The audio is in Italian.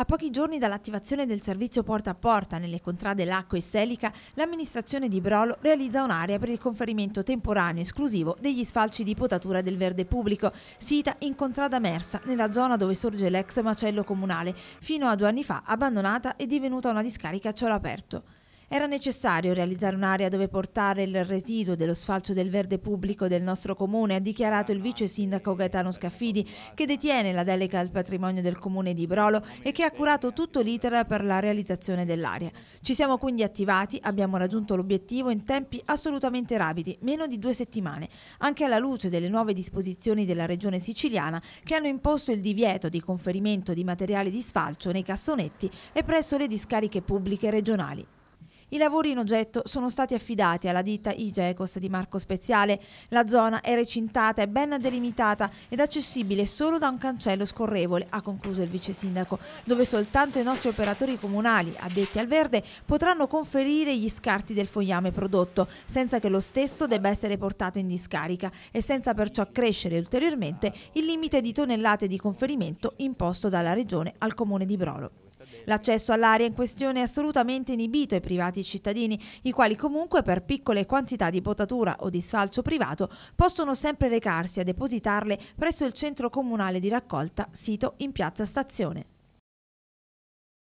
A pochi giorni dall'attivazione del servizio porta a porta nelle contrade Lacco e Selica, l'amministrazione di Brolo realizza un'area per il conferimento temporaneo esclusivo degli sfalci di potatura del verde pubblico, sita in contrada Mersa, nella zona dove sorge l'ex macello comunale, fino a due anni fa abbandonata e divenuta una discarica a cielo aperto. Era necessario realizzare un'area dove portare il residuo dello sfalcio del verde pubblico del nostro comune, ha dichiarato il vice sindaco Gaetano Scaffidi, che detiene la delega al patrimonio del comune di Brolo e che ha curato tutto l'iter per la realizzazione dell'area. Ci siamo quindi attivati, abbiamo raggiunto l'obiettivo in tempi assolutamente rapidi, meno di due settimane, anche alla luce delle nuove disposizioni della regione siciliana che hanno imposto il divieto di conferimento di materiali di sfalcio nei cassonetti e presso le discariche pubbliche regionali. I lavori in oggetto sono stati affidati alla ditta Igecos di Marco Speziale. La zona è recintata è ben delimitata ed accessibile solo da un cancello scorrevole, ha concluso il vice sindaco, dove soltanto i nostri operatori comunali, addetti al verde, potranno conferire gli scarti del fogliame prodotto, senza che lo stesso debba essere portato in discarica e senza perciò crescere ulteriormente il limite di tonnellate di conferimento imposto dalla Regione al Comune di Brolo. L'accesso all'area in questione è assolutamente inibito ai privati cittadini, i quali comunque per piccole quantità di potatura o di sfalcio privato possono sempre recarsi a depositarle presso il centro comunale di raccolta, sito in piazza Stazione.